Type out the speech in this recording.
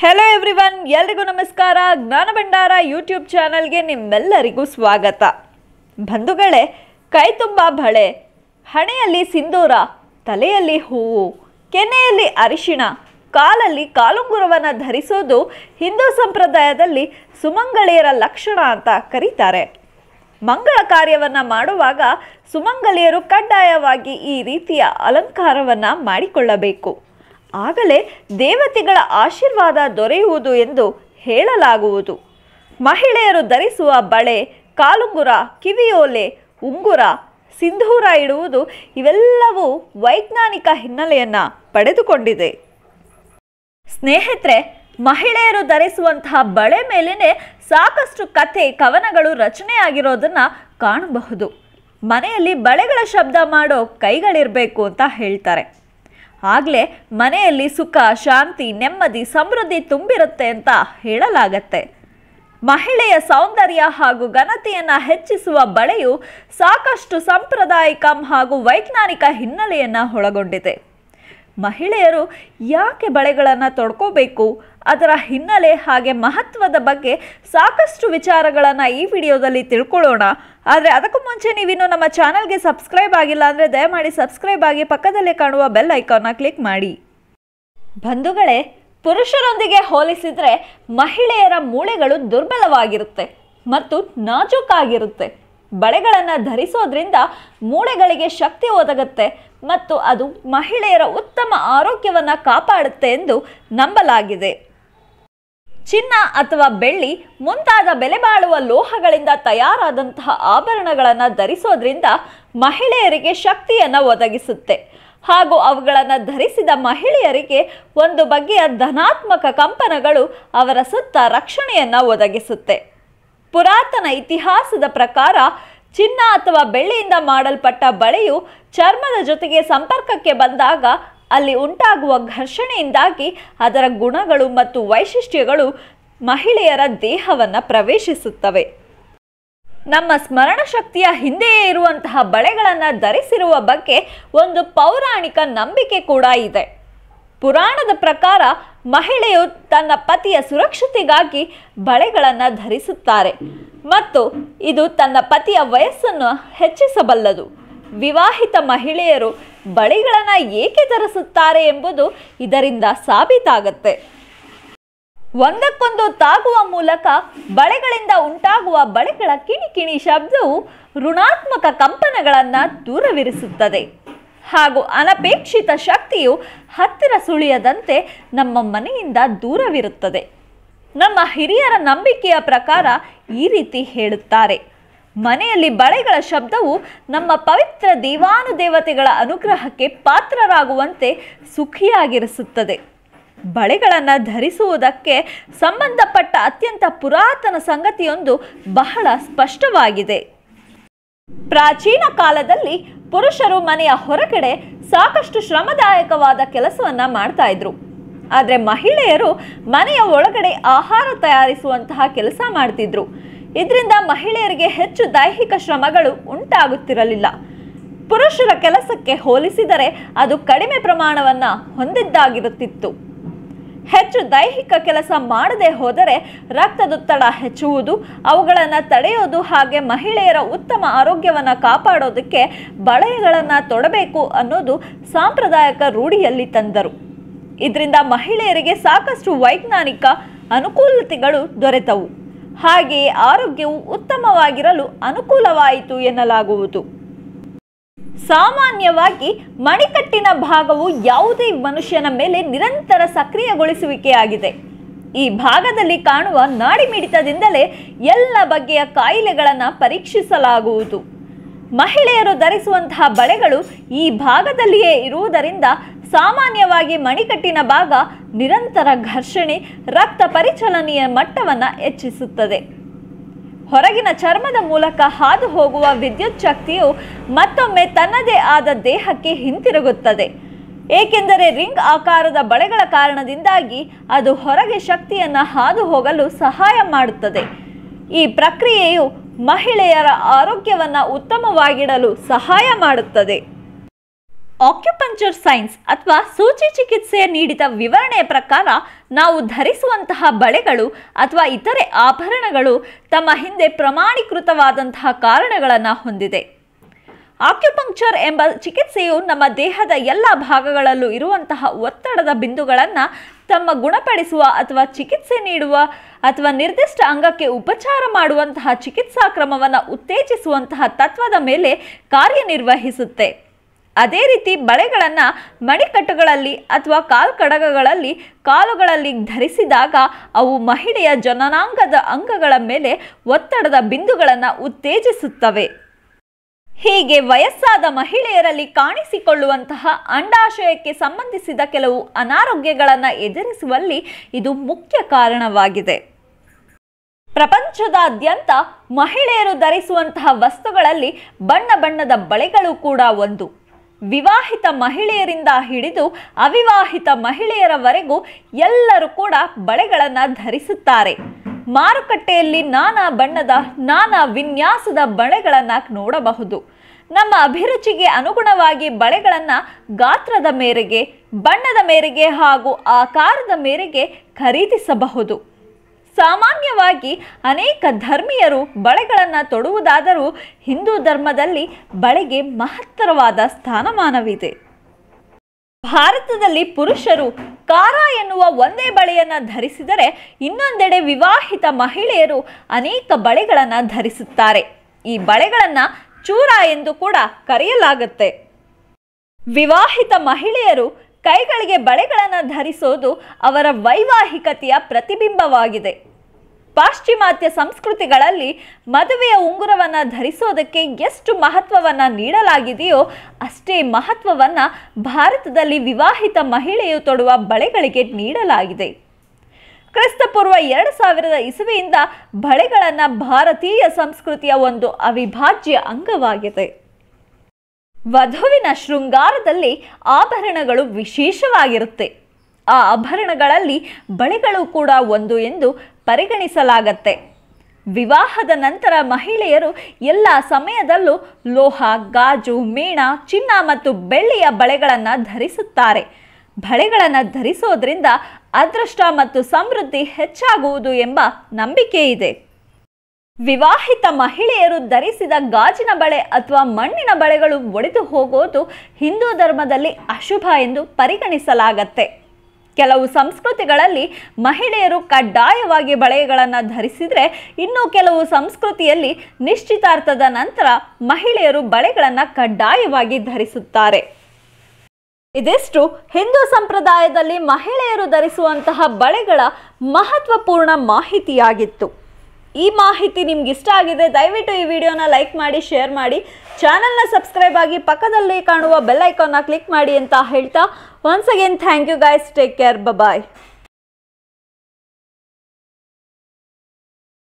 hello everyone ಎಲ್ರಿಗೂ ನಮಸ್ಕಾರ ಜ್ಞಾನ ಭಂಡಾರ ಯೂಟ್ಯೂಬ್ ಚಾನಲ್ಗೆ ನಿಮ್ಮೆಲ್ಲರಿಗೂ ಸ್ವಾಗತ ಬಂಧುಗಳೇ ಕೈ ತುಂಬ ಬಳೆ ಹಣೆಯಲ್ಲಿ ಸಿಂಧೂರ ತಲೆಯಲ್ಲಿ ಹೂವು ಕೆನೆಯಲ್ಲಿ ಅರಿಶಿಣ ಕಾಲಲ್ಲಿ ಕಾಲುಂಗುರವನ್ನು ಧರಿಸೋದು ಹಿಂದೂ ಸಂಪ್ರದಾಯದಲ್ಲಿ ಸುಮಂಗಳಿಯರ ಲಕ್ಷಣ ಅಂತ ಕರೀತಾರೆ ಮಂಗಳ ಕಾರ್ಯವನ್ನು ಮಾಡುವಾಗ ಸುಮಂಗಲಿಯರು ಕಡ್ಡಾಯವಾಗಿ ಈ ರೀತಿಯ ಅಲಂಕಾರವನ್ನು ಮಾಡಿಕೊಳ್ಳಬೇಕು ಆಗಲೇ ದೇವತೆಗಳ ಆಶೀರ್ವಾದ ದೊರೆಯುವುದು ಎಂದು ಹೇಳಲಾಗುವುದು ಮಹಿಳೆಯರು ಧರಿಸುವ ಬಳೆ ಕಾಲುಂಗುರ ಕಿವಿಯೋಲೆ ಉಂಗುರ ಸಿಂಧೂರ ಇಡುವುದು ಇವೆಲ್ಲವೂ ವೈಜ್ಞಾನಿಕ ಹಿನ್ನೆಲೆಯನ್ನು ಪಡೆದುಕೊಂಡಿದೆ ಸ್ನೇಹಿತರೆ ಮಹಿಳೆಯರು ಧರಿಸುವಂತಹ ಬಳೆ ಮೇಲೇ ಸಾಕಷ್ಟು ಕಥೆ ಕವನಗಳು ರಚನೆಯಾಗಿರೋದನ್ನು ಕಾಣಬಹುದು ಮನೆಯಲ್ಲಿ ಬಳೆಗಳ ಶಬ್ದ ಮಾಡೋ ಕೈಗಳಿರಬೇಕು ಅಂತ ಹೇಳ್ತಾರೆ ಆಗಲೇ ಮನೆಯಲ್ಲಿ ಸುಖ ಶಾಂತಿ ನೆಮ್ಮದಿ ಸಮೃದ್ಧಿ ತುಂಬಿರುತ್ತೆ ಅಂತ ಹೇಳಲಾಗತ್ತೆ ಮಹಿಳೆಯ ಸೌಂದರ್ಯ ಹಾಗೂ ಘನತೆಯನ್ನು ಹೆಚ್ಚಿಸುವ ಬಳೆಯು ಸಾಕಷ್ಟು ಸಾಂಪ್ರದಾಯಿಕ ಹಾಗೂ ವೈಜ್ಞಾನಿಕ ಹಿನ್ನೆಲೆಯನ್ನು ಒಳಗೊಂಡಿದೆ ಮಹಿಳೆಯರು ಯಾಕೆ ಬಳೆಗಳನ್ನು ತೊಡ್ಕೋಬೇಕು ಅದರ ಹಿನ್ನೆಲೆ ಹಾಗೆ ಮಹತ್ವದ ಬಗ್ಗೆ ಸಾಕಷ್ಟು ವಿಚಾರಗಳನ್ನು ಈ ವಿಡಿಯೋದಲ್ಲಿ ತಿಳ್ಕೊಳ್ಳೋಣ ಆದರೆ ಅದಕ್ಕೂ ಮುಂಚೆ ನೀವಿನ್ನು ನಮ್ಮ ಚಾನಲ್ಗೆ ಸಬ್ಸ್ಕ್ರೈಬ್ ಆಗಿಲ್ಲ ಅಂದರೆ ದಯಮಾಡಿ ಸಬ್ಸ್ಕ್ರೈಬ್ ಆಗಿ ಪಕ್ಕದಲ್ಲೇ ಕಾಣುವ ಬೆಲ್ ಐಕಾನ್ನ ಕ್ಲಿಕ್ ಮಾಡಿ ಬಂಧುಗಳೇ ಪುರುಷರೊಂದಿಗೆ ಹೋಲಿಸಿದರೆ ಮಹಿಳೆಯರ ಮೂಳೆಗಳು ದುರ್ಬಲವಾಗಿರುತ್ತೆ ಮತ್ತು ನಾಜೂಕಾಗಿರುತ್ತೆ ಬಳೆಗಳನ್ನು ಧರಿಸೋದ್ರಿಂದ ಮೂಳೆಗಳಿಗೆ ಶಕ್ತಿ ಒದಗುತ್ತೆ ಮತ್ತು ಅದು ಮಹಿಳೆಯರ ಉತ್ತಮ ಆರೋಗ್ಯವನ್ನು ಕಾಪಾಡುತ್ತೆ ಎಂದು ನಂಬಲಾಗಿದೆ ಚಿನ್ನ ಅಥವಾ ಬೆಳ್ಳಿ ಮುಂತಾದ ಬೆಲೆ ಬಾಳುವ ಲೋಹಗಳಿಂದ ತಯಾರಾದಂತಹ ಆಭರಣಗಳನ್ನು ಧರಿಸೋದ್ರಿಂದ ಮಹಿಳೆಯರಿಗೆ ಶಕ್ತಿಯನ್ನು ಒದಗಿಸುತ್ತೆ ಹಾಗೂ ಅವುಗಳನ್ನು ಧರಿಸಿದ ಮಹಿಳೆಯರಿಗೆ ಒಂದು ಬಗೆಯ ಧನಾತ್ಮಕ ಕಂಪನಗಳು ಅವರ ಸುತ್ತ ರಕ್ಷಣೆಯನ್ನು ಒದಗಿಸುತ್ತೆ ಪುರಾತನ ಇತಿಹಾಸದ ಪ್ರಕಾರ ಚಿನ್ನ ಅಥವಾ ಬೆಳ್ಳಿಯಿಂದ ಮಾಡಲ್ಪಟ್ಟ ಬಳೆಯು ಚರ್ಮದ ಜೊತೆಗೆ ಸಂಪರ್ಕಕ್ಕೆ ಬಂದಾಗ ಅಲ್ಲಿ ಉಂಟಾಗುವ ಘರ್ಷಣೆಯಿಂದಾಗಿ ಅದರ ಗುಣಗಳು ಮತ್ತು ವೈಶಿಷ್ಟ್ಯಗಳು ಮಹಿಳೆಯರ ದೇಹವನ್ನು ಪ್ರವೇಶಿಸುತ್ತವೆ ನಮ್ಮ ಸ್ಮರಣ ಶಕ್ತಿಯ ಹಿಂದೆಯೇ ಇರುವಂತಹ ಬಳೆಗಳನ್ನು ಧರಿಸಿರುವ ಬಗ್ಗೆ ಒಂದು ಪೌರಾಣಿಕ ನಂಬಿಕೆ ಕೂಡ ಇದೆ ಪುರಾಣದ ಪ್ರಕಾರ ಮಹಿಳೆಯು ತನ್ನ ಪತಿಯ ಸುರಕ್ಷತೆಗಾಗಿ ಬಳೆಗಳನ್ನು ಧರಿಸುತ್ತಾರೆ ಮತ್ತು ಇದು ತನ್ನ ಪತಿಯ ವಯಸ್ಸನ್ನು ಹೆಚ್ಚಿಸಬಲ್ಲದು ವಿವಾಹಿತ ಮಹಿಳೆಯರು ಬಳೆಗಳನ್ನು ಏಕೆ ಧರಿಸುತ್ತಾರೆ ಎಂಬುದು ಇದರಿಂದ ಸಾಬೀತಾಗತ್ತೆ ಒಂದಕ್ಕೊಂದು ತಾಗುವ ಮೂಲಕ ಬಳೆಗಳಿಂದ ಉಂಟಾಗುವ ಬಳೆಗಳ ಕಿಣಿ ಕಿಣಿ ಶಬ್ದವು ಋಣಾತ್ಮಕ ಕಂಪನಗಳನ್ನು ದೂರವಿರಿಸುತ್ತದೆ ಹಾಗೂ ಅನಪೇಕ್ಷಿತ ಶಕ್ತಿಯು ಹತ್ತಿರ ಸುಳಿಯದಂತೆ ನಮ್ಮ ಮನೆಯಿಂದ ದೂರವಿರುತ್ತದೆ ನಮ್ಮ ಹಿರಿಯರ ನಂಬಿಕೆಯ ಪ್ರಕಾರ ಈ ರೀತಿ ಹೇಳುತ್ತಾರೆ ಮನೆಯಲ್ಲಿ ಬಳೆಗಳ ಶಬ್ದವು ನಮ್ಮ ಪವಿತ್ರ ದೇವಾನು ದೇವತೆಗಳ ಅನುಗ್ರಹಕ್ಕೆ ಪಾತ್ರರಾಗುವಂತೆ ಸುಖಿಯಾಗಿರಿಸುತ್ತದೆ ಬಳೆಗಳನ್ನು ಧರಿಸುವುದಕ್ಕೆ ಸಂಬಂಧಪಟ್ಟ ಅತ್ಯಂತ ಪುರಾತನ ಸಂಗತಿಯೊಂದು ಬಹಳ ಸ್ಪಷ್ಟವಾಗಿದೆ ಪ್ರಾಚೀನ ಕಾಲದಲ್ಲಿ ಪುರುಷರು ಮನೆಯ ಹೊರಗಡೆ ಸಾಕಷ್ಟು ಶ್ರಮದಾಯಕವಾದ ಕೆಲಸವನ್ನು ಮಾಡ್ತಾ ಇದ್ರು ಆದರೆ ಮಹಿಳೆಯರು ಮನೆಯ ಒಳಗಡೆ ಆಹಾರ ತಯಾರಿಸುವಂತಹ ಕೆಲಸ ಮಾಡ್ತಿದ್ರು ಇದರಿಂದ ಮಹಿಳೆಯರಿಗೆ ಹೆಚ್ಚು ದೈಹಿಕ ಶ್ರಮಗಳು ಉಂಟಾಗುತ್ತಿರಲಿಲ್ಲ ಪುರುಷರ ಕೆಲಸಕ್ಕೆ ಹೋಲಿಸಿದರೆ ಅದು ಕಡಿಮೆ ಪ್ರಮಾಣವನ್ನು ಹೊಂದಿದ್ದಾಗಿರುತ್ತಿತ್ತು ಹೆಚ್ಚು ದೈಹಿಕ ಕೆಲಸ ಮಾಡದೆ ಹೋದರೆ ರಕ್ತದೊತ್ತಡ ಹೆಚ್ಚುವುದು ಅವುಗಳನ್ನು ತಡೆಯೋದು ಹಾಗೆ ಮಹಿಳೆಯರ ಉತ್ತಮ ಆರೋಗ್ಯವನ್ನು ಕಾಪಾಡೋದಕ್ಕೆ ಬಳೆಗಳನ್ನು ತೊಡಬೇಕು ಅನ್ನೋದು ಸಾಂಪ್ರದಾಯಿಕ ರೂಢಿಯಲ್ಲಿ ತಂದರು ಇದರಿಂದ ಮಹಿಳೆಯರಿಗೆ ಸಾಕಷ್ಟು ವೈಜ್ಞಾನಿಕ ಅನುಕೂಲತೆಗಳು ದೊರೆತವು ಹಾಗೆ ಆರೋಗ್ಯವು ಉತ್ತಮವಾಗಿರಲು ಅನುಕೂಲವಾಯಿತು ಎನ್ನಲಾಗುವುದು ಸಾಮಾನ್ಯವಾಗಿ ಮಣಿಕಟ್ಟಿನ ಭಾಗವು ಯಾವುದೇ ಮನುಷ್ಯನ ಮೇಲೆ ನಿರಂತರ ಸಕ್ರಿಯಗೊಳಿಸುವಿಕೆಯಾಗಿದೆ ಈ ಭಾಗದಲ್ಲಿ ಕಾಣುವ ನಾಡಿ ಮಿಡಿತದಿಂದಲೇ ಎಲ್ಲ ಬಗೆಯ ಕಾಯಿಲೆಗಳನ್ನು ಪರೀಕ್ಷಿಸಲಾಗುವುದು ಮಹಿಳೆಯರು ಧರಿಸುವಂತಹ ಬಳೆಗಳು ಈ ಭಾಗದಲ್ಲಿಯೇ ಇರುವುದರಿಂದ ಸಾಮಾನ್ಯವಾಗಿ ಮಣಿಕಟ್ಟಿನ ಭಾಗ ನಿರಂತರ ಘರ್ಷಣೆ ರಕ್ತ ಪರಿಚಲನೆಯ ಮಟ್ಟವನ್ನು ಹೆಚ್ಚಿಸುತ್ತದೆ ಹೊರಗಿನ ಚರ್ಮದ ಮೂಲಕ ಹಾದು ಹೋಗುವ ವಿದ್ಯುತ್ ಶಕ್ತಿಯು ಮತ್ತೊಮ್ಮೆ ತನ್ನದೇ ಆದ ದೇಹಕ್ಕೆ ಹಿಂತಿರುಗುತ್ತದೆ ಏಕೆಂದರೆ ರಿಂಗ್ ಆಕಾರದ ಬಳೆಗಳ ಕಾರಣದಿಂದಾಗಿ ಅದು ಹೊರಗೆ ಶಕ್ತಿಯನ್ನು ಹಾದು ಹೋಗಲು ಸಹಾಯ ಮಾಡುತ್ತದೆ ಈ ಪ್ರಕ್ರಿಯೆಯು ಮಹಿಳೆಯರ ಆರೋಗ್ಯವನ್ನು ಉತ್ತಮವಾಗಿಡಲು ಸಹಾಯ ಮಾಡುತ್ತದೆ ಆಕ್ಯುಪಂಚರ್ ಸೈನ್ಸ್ ಅಥವಾ ಸೂಚಿ ಚಿಕಿತ್ಸೆ ನೀಡಿದ ವಿವರಣೆಯ ಪ್ರಕಾರ ನಾವು ಧರಿಸುವಂತಹ ಬಳೆಗಳು ಅಥವಾ ಇತರೆ ಆಭರಣಗಳು ತಮ್ಮ ಹಿಂದೆ ಪ್ರಮಾಣೀಕೃತವಾದಂತಹ ಕಾರಣಗಳನ್ನು ಹೊಂದಿದೆ ಆಕ್ಯುಪಂಕ್ಚರ್ ಎಂಬ ಚಿಕಿತ್ಸೆಯು ನಮ್ಮ ದೇಹದ ಎಲ್ಲ ಭಾಗಗಳಲ್ಲೂ ಇರುವಂತಹ ಒತ್ತಡದ ಬಿಂದುಗಳನ್ನು ತಮ್ಮ ಗುಣಪಡಿಸುವ ಅಥವಾ ಚಿಕಿತ್ಸೆ ನೀಡುವ ಅಥವಾ ನಿರ್ದಿಷ್ಟ ಅಂಗಕ್ಕೆ ಉಪಚಾರ ಮಾಡುವಂತಹ ಚಿಕಿತ್ಸಾ ಕ್ರಮವನ್ನು ಉತ್ತೇಜಿಸುವಂತಹ ತತ್ವದ ಮೇಲೆ ಕಾರ್ಯನಿರ್ವಹಿಸುತ್ತೆ ಅದೇ ರೀತಿ ಬಳೆಗಳನ್ನು ಮಣಿಕಟ್ಟುಗಳಲ್ಲಿ ಅಥವಾ ಕಡಗಗಳಲ್ಲಿ ಕಾಲುಗಳಲ್ಲಿ ಧರಿಸಿದಾಗ ಅವು ಮಹಿಳೆಯ ಜನನಾಂಗದ ಅಂಗಗಳ ಮೇಲೆ ಒತ್ತಡದ ಬಿಂದುಗಳನ್ನು ಉತ್ತೇಜಿಸುತ್ತವೆ ಹೀಗೆ ವಯಸ್ಸಾದ ಮಹಿಳೆಯರಲ್ಲಿ ಕಾಣಿಸಿಕೊಳ್ಳುವಂತಹ ಅಂಡಾಶಯಕ್ಕೆ ಸಂಬಂಧಿಸಿದ ಕೆಲವು ಅನಾರೋಗ್ಯಗಳನ್ನು ಎದುರಿಸುವಲ್ಲಿ ಇದು ಮುಖ್ಯ ಕಾರಣವಾಗಿದೆ ಪ್ರಪಂಚದಾದ್ಯಂತ ಮಹಿಳೆಯರು ಧರಿಸುವಂತಹ ವಸ್ತುಗಳಲ್ಲಿ ಬಣ್ಣ ಬಣ್ಣದ ಬಳೆಗಳು ಕೂಡ ಒಂದು ವಿವಾಹಿತ ಮಹಿಳೆಯರಿಂದ ಹಿಡಿದು ಅವಿವಾಹಿತ ಮಹಿಳೆಯರವರೆಗೂ ಎಲ್ಲರೂ ಕೂಡ ಬಳೆಗಳನ್ನು ಧರಿಸುತ್ತಾರೆ ಮಾರುಕಟ್ಟೆಯಲ್ಲಿ ನಾನಾ ಬಣ್ಣದ ನಾನಾ ವಿನ್ಯಾಸದ ಬಳೆಗಳನ್ನು ನೋಡಬಹುದು ನಮ್ಮ ಅಭಿರುಚಿಗೆ ಅನುಗುಣವಾಗಿ ಬಳೆಗಳನ್ನು ಗಾತ್ರದ ಮೇರೆಗೆ ಬಣ್ಣದ ಮೇರೆಗೆ ಹಾಗೂ ಆಕಾರದ ಮೇರೆಗೆ ಖರೀದಿಸಬಹುದು ಸಾಮಾನ್ಯವಾಗಿ ಅನೇಕ ಧರ್ಮೀಯರು ಬಳೆಗಳನ್ನು ತೊಡುವುದಾದರೂ ಹಿಂದೂ ಧರ್ಮದಲ್ಲಿ ಬಳೆಗೆ ಮಹತ್ತರವಾದ ಸ್ಥಾನಮಾನವಿದೆ ಭಾರತದಲ್ಲಿ ಪುರುಷರು ಕಾರ ಎನ್ನುವ ಒಂದೇ ಬಳೆಯನ್ನು ಧರಿಸಿದರೆ ಇನ್ನೊಂದೆಡೆ ವಿವಾಹಿತ ಮಹಿಳೆಯರು ಅನೇಕ ಬಳೆಗಳನ್ನು ಧರಿಸುತ್ತಾರೆ ಈ ಬಳೆಗಳನ್ನು ಚೂರ ಎಂದು ಕೂಡ ಕರೆಯಲಾಗುತ್ತೆ ವಿವಾಹಿತ ಮಹಿಳೆಯರು ಕೈಗಳಿಗೆ ಬಳೆಗಳನ್ನು ಧರಿಸೋದು ಅವರ ವೈವಾಹಿಕತೆಯ ಪ್ರತಿಬಿಂಬವಾಗಿದೆ ಪಾಶ್ಚಿಮಾತ್ಯ ಸಂಸ್ಕೃತಿಗಳಲ್ಲಿ ಮದುವೆಯ ಉಂಗುರವನ್ನು ಧರಿಸೋದಕ್ಕೆ ಎಷ್ಟು ಮಹತ್ವವನ್ನು ನೀಡಲಾಗಿದೆಯೋ ಅಷ್ಟೇ ಮಹತ್ವವನ್ನು ಭಾರತದಲ್ಲಿ ವಿವಾಹಿತ ಮಹಿಳೆಯು ತೊಡುವ ಬಳೆಗಳಿಗೆ ನೀಡಲಾಗಿದೆ ಕ್ರಿಸ್ತಪೂರ್ವ ಎರಡು ಸಾವಿರದ ಇಸುವೆಯಿಂದ ಬಳೆಗಳನ್ನು ಭಾರತೀಯ ಸಂಸ್ಕೃತಿಯ ಒಂದು ಅವಿಭಾಜ್ಯ ಅಂಗವಾಗಿದೆ ವಧುವಿನ ಶೃಂಗಾರದಲ್ಲಿ ಆಭರಣಗಳು ವಿಶೇಷವಾಗಿರುತ್ತೆ ಆ ಆಭರಣಗಳಲ್ಲಿ ಬಳೆಗಳು ಕೂಡ ಒಂದು ಎಂದು ಪರಿಗಣಿಸಲಾಗತ್ತೆ ವಿವಾಹದ ನಂತರ ಮಹಿಳೆಯರು ಎಲ್ಲ ಸಮಯದಲ್ಲೂ ಲೋಹ ಗಾಜು ಮೀಣ ಚಿನ್ನ ಮತ್ತು ಬೆಳ್ಳಿಯ ಬಳೆಗಳನ್ನು ಧರಿಸುತ್ತಾರೆ ಬಳೆಗಳನ್ನು ಧರಿಸೋದ್ರಿಂದ ಅದೃಷ್ಟ ಮತ್ತು ಸಮೃದ್ಧಿ ಹೆಚ್ಚಾಗುವುದು ಎಂಬ ನಂಬಿಕೆ ಇದೆ ವಿವಾಹಿತ ಮಹಿಳೆಯರು ಧರಿಸಿದ ಗಾಜಿನ ಬಳೆ ಅಥವಾ ಮಣ್ಣಿನ ಬಳೆಗಳು ಒಡೆದು ಹೋಗೋದು ಹಿಂದೂ ಧರ್ಮದಲ್ಲಿ ಅಶುಭ ಎಂದು ಪರಿಗಣಿಸಲಾಗತ್ತೆ ಕೆಲವು ಸಂಸ್ಕೃತಿಗಳಲ್ಲಿ ಮಹಿಳೆಯರು ಕಡ್ಡಾಯವಾಗಿ ಬಳೆಗಳನ್ನು ಧರಿಸಿದರೆ ಇನ್ನು ಕೆಲವು ಸಂಸ್ಕೃತಿಯಲ್ಲಿ ನಿಶ್ಚಿತಾರ್ಥದ ನಂತರ ಮಹಿಳೆಯರು ಬಳೆಗಳನ್ನು ಕಡ್ಡಾಯವಾಗಿ ಧರಿಸುತ್ತಾರೆ ಇದಿಷ್ಟು ಹಿಂದೂ ಸಂಪ್ರದಾಯದಲ್ಲಿ ಮಹಿಳೆಯರು ಧರಿಸುವಂತಹ ಬಳೆಗಳ ಮಹತ್ವಪೂರ್ಣ ಮಾಹಿತಿಯಾಗಿತ್ತು ಈ ಮಾಹಿತಿ ನಿಮ್ಗೆ ಇಷ್ಟ ಆಗಿದೆ ದಯವಿಟ್ಟು ಈ ವಿಡಿಯೋನ ಲೈಕ್ ಮಾಡಿ ಶೇರ್ ಮಾಡಿ ಚಾನಲ್ನ ಸಬ್ಸ್ಕ್ರೈಬ್ ಆಗಿ ಪಕ್ಕದಲ್ಲಿ ಕಾಣುವ ಬೆಲ್ ಐಕಾನ್ನ ಕ್ಲಿಕ್ ಮಾಡಿ ಅಂತ ಹೇಳ್ತಾ once again thank you guys take care bye